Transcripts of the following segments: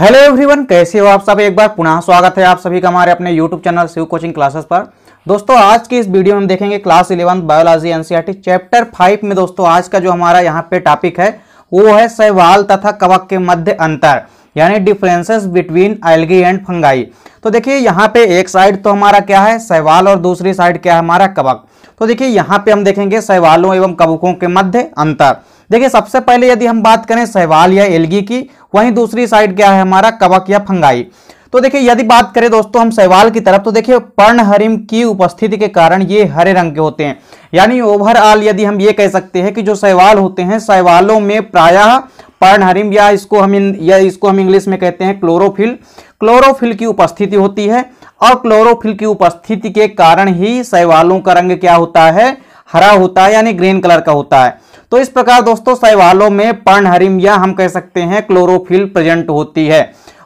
hello everyone कैसे हो आप सब एक बार पुनः स्वागत है आप सभी का हमारे अपने YouTube channel Shiv coaching classes पर दोस्तों आज की इस वीडियो में हम देखेंगे class eleven biology NCERT chapter five में दोस्तों आज का जो हमारा यहाँ पे टॉपिक है वो है सहवाल तथा कवक के मध्य अंतर यानी differences between algae and fungi तो देखिए यहाँ पे एक साइड तो हमारा क्या है सहवाल और दूसरी साइड क्या है हमारा कवक तो देखिए यहाँ पे हम देखेंगे सहवालों एवं कवकों के मध्य अंतर देखिए सबसे पहले यदि हम बात करें सहवाल या एलगी की वहीं दूसरी साइड क्या है हमारा कवक या फंगाई तो देखिए यदि बात करें दोस्तों हम सहवाल की तरफ तो देखिए पर्णहरिम की उपस्थिति के कारण ये हरे रंग के होते हैं यानी ओवरऑल यदि हम ये कह सकते हैं कि जो सहवाल होते हैं सहवालों में प्रायः पर्णहरिम या इसको हम या इसको हम इंग्लिश में कहते हैं क्लोरोफिल क्लोरोफिल की उपस्थिति होती है और क्लोरोफिल की उपस्थिति के कारण ही सहवालों का रंग क्या होता है हरा होता है यानी ग्रीन कलर का होता है तो इस प्रकार दोस्तों शैवालों में पर्णहरिम या हम कह सकते हैं क्लोरोफिल प्रेजेंट होती है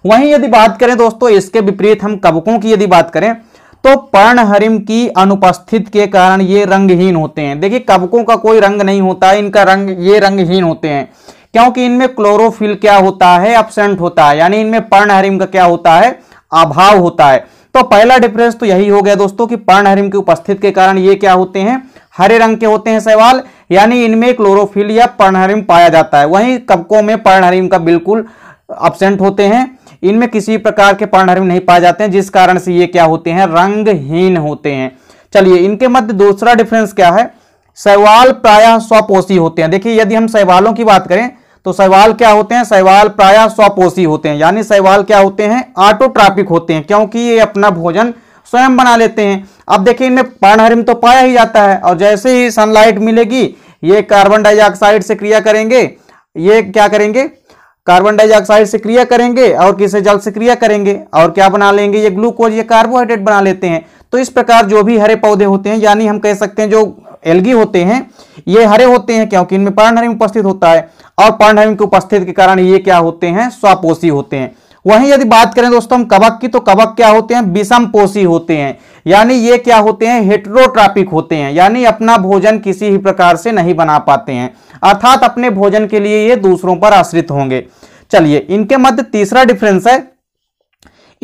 वहीं यदि बात करें दोस्तों इसके विपरीत हम कवकों की यदि बात करें तो पर्णहरिम की अनुपस्थित के कारण ये रंगहीन होते हैं देखिए कवकों का कोई रंग नहीं होता इनका रंग ये रंगहीन होते हैं क्योंकि इनमें क्लोरोफिल क्या होता है अपसेंट होता है यानी इनमें पर्णहरिम का क्या होता है अभाव होता है तो पहला डिफरेंस तो यही हो गया दोस्तों कि पर्णहरिम की उपस्थित के कारण ये क्या होते हैं हरे रंग के होते हैं सहवाल यानी इनमें क्लोरोफिल या पर्णहरिम पाया जाता है वहीं कबकों में पर्णहरिम का बिल्कुल अब्सेंट होते हैं इनमें किसी प्रकार के पर्णहरिम नहीं पाए जाते हैं जिस कारण से ये क्या होते हैं रंगहीन होते हैं चलिए इनके मध्य दूसरा डिफरेंस क्या है सवाल प्रायः स्वपोषी होते हैं देखिए यदि हम सहवालों की बात करें तो सवाल क्या होते हैं सहवाल प्रायः स्वपोषी होते हैं यानी सहवाल क्या होते हैं ऑटोट्रापिक होते हैं क्योंकि ये अपना भोजन स्वयं बना लेते हैं अब देखिए इनमें पर्णहरिम तो पाया ही जाता है और जैसे ही सनलाइट मिलेगी ये कार्बन डाइऑक्साइड से क्रिया करेंगे ये क्या करेंगे कार्बन डाइऑक्साइड से क्रिया करेंगे और किसे जल से क्रिया करेंगे और क्या बना लेंगे ये ग्लूकोज ये कार्बोहाइड्रेट बना लेते हैं तो इस प्रकार जो भी हरे पौधे होते हैं यानी हम कह सकते हैं जो एल्गी होते हैं ये हरे होते हैं क्योंकि इनमें पर्णहरिम उपस्थित होता है और पर्णहरिम के उपस्थित के कारण ये क्या होते हैं स्वापोषी होते हैं वहीं यदि बात करें दोस्तों हम कवक की तो कवक क्या होते हैं पोषी होते हैं यानी ये क्या होते हैं हेट्रोट्रापिक होते हैं यानी अपना भोजन किसी ही प्रकार से नहीं बना पाते हैं अर्थात अपने भोजन के लिए ये दूसरों पर आश्रित होंगे चलिए इनके मध्य तीसरा डिफरेंस है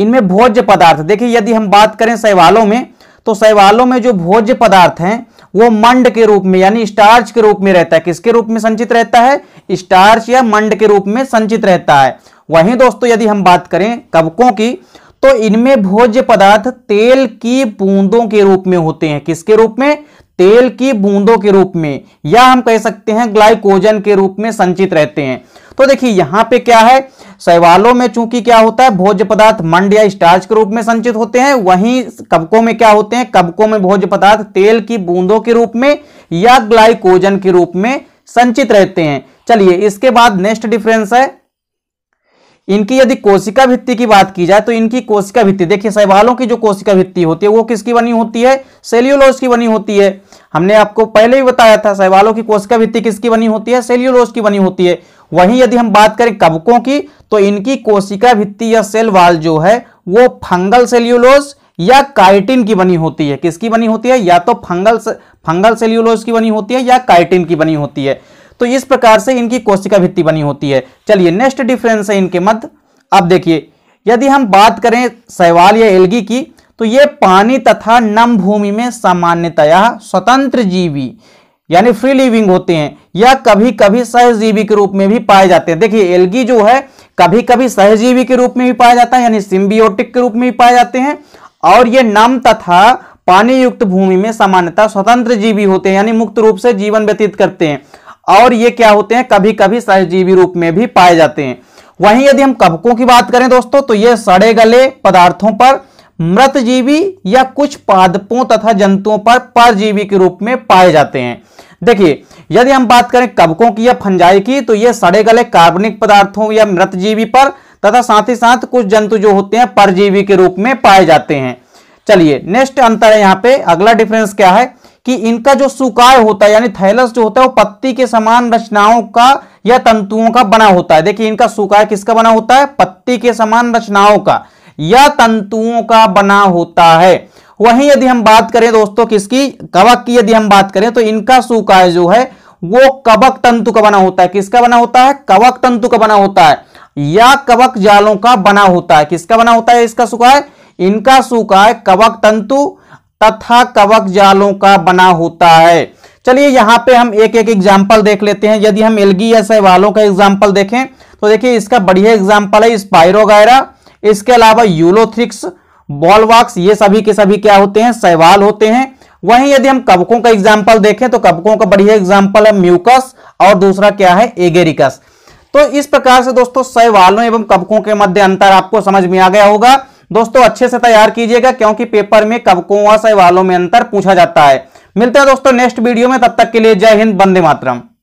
इनमें भोज्य पदार्थ देखिए यदि हम बात करें सवालों में तो शैवालों में जो भोज्य पदार्थ हैं वो मंड के रूप में यानी स्टार्च के रूप में रहता है किसके रूप में संचित रहता है स्टार्च या मंड के रूप में संचित रहता है वहीं दोस्तों यदि हम बात करें कवकों की तो इनमें भोज्य पदार्थ तेल की बूंदों के रूप में होते हैं किसके रूप में तेल की बूंदों के रूप में या हम कह सकते हैं ग्लाइकोजन के रूप में संचित रहते हैं तो देखिए यहां पे क्या है शैवालों में चूंकि क्या होता है भोज्य पदार्थ मंड या स्टार्च के रूप में संचित होते हैं वहीं कबकों में क्या होते हैं कबकों में भोज्य पदार्थ तेल की बूंदों के रूप में या ग्लाइकोजन के रूप में संचित रहते हैं चलिए इसके बाद नेक्स्ट डिफरेंस है इनकी यदि कोशिका भित्ति की बात की जाए तो इनकी कोशिका भित्ति देखिए शैवालों की जो कोशिका भित्ति होती है वो किसकी बनी होती है सेल्यूलोज की बनी होती है हमने आपको पहले ही बताया था सहवालों की कोशिका भित्ति किसकी बनी होती है सेल्यूलोज की बनी होती है वहीं यदि हम बात करें कवकों की तो इनकी कोशिका भित्ति या सेल वाल जो है वो फंगल सेल्यूलोज या काइटिन की बनी होती है किसकी बनी होती है या तो फंगल फंगल सेल्यूलोज की बनी होती है या काइटिन की बनी होती है तो इस प्रकार से इनकी कोशिका भित्ति बनी होती है चलिए नेक्स्ट डिफरेंस है इनके मध्य अब देखिए यदि हम बात करें सहवाल या एलगी की तो ये पानी तथा नम भूमि में सामान्यतया स्वतंत्र जीवी यानी फ्री लिविंग होते हैं या कभी कभी सहजीवी के रूप में भी पाए जाते हैं देखिए एलगी जो है कभी कभी सहजीवी के रूप में भी पाया जाता है यानी सिम्बियोटिक के रूप में भी पाए जाते हैं और ये नम तथा पानी युक्त भूमि में सामान्यतः स्वतंत्र जीवी होते हैं यानी मुक्त रूप से जीवन व्यतीत करते हैं और ये क्या होते हैं कभी कभी सहजीवी रूप में भी पाए जाते हैं वहीं यदि हम कवकों की बात करें दोस्तों तो ये सड़े गले पदार्थों पर मृतजीवी या कुछ पादपों तथा जंतुओं पर परजीवी के रूप में पाए जाते हैं देखिए यदि हम बात करें कबकों की या फंजाई की तो ये सड़े गले कार्बनिक पदार्थों या मृतजीवी पर तथा साथ ही साथ कुछ जंतु जो होते हैं परजीवी के रूप में पाए जाते हैं चलिए नेक्स्ट अंतर है यहाँ पे अगला डिफरेंस क्या है कि इनका जो सुकाय होता है यानी थैलस जो होता है वो पत्ती के समान रचनाओं का या तंतुओं का बना होता है देखिए इनका सुकाय किसका बना होता है पत्ती के समान रचनाओं का या तंतुओं का बना होता है वहीं यदि हम बात करें दोस्तों किसकी कवक की यदि हम बात करें तो इनका सुकाय जो है वो कवक तंतु का बना होता है किसका बना होता है कवक तंतु का बना होता है या कवक जालों का बना होता है किसका बना होता है इसका सुकाय इनका सुकाय कवक तंतु तथा कवक जालों का बना होता है चलिए यहां पे हम एक एक एग्जाम्पल देख लेते हैं यदि हम एलगी या सहवालों का एग्जाम्पल देखें तो देखिए इसका बढ़िया एग्जाम्पल है स्पायरोगायरा इसके अलावा यूलोथ्रिक्स बॉलवाक्स ये सभी के सभी क्या होते हैं सवाल होते हैं वहीं यदि हम कबकों का एग्जाम्पल देखें तो कबकों का बढ़िया एग्जाम्पल है म्यूकस और दूसरा क्या है एगेरिकस तो इस प्रकार से दोस्तों सवालों एवं कवकों के मध्य अंतर आपको समझ में आ गया होगा दोस्तों अच्छे से तैयार कीजिएगा क्योंकि पेपर में कवकों व सवालों में अंतर पूछा जाता है मिलते हैं दोस्तों नेक्स्ट वीडियो में तब तक के लिए जय हिंद बंदे मातरम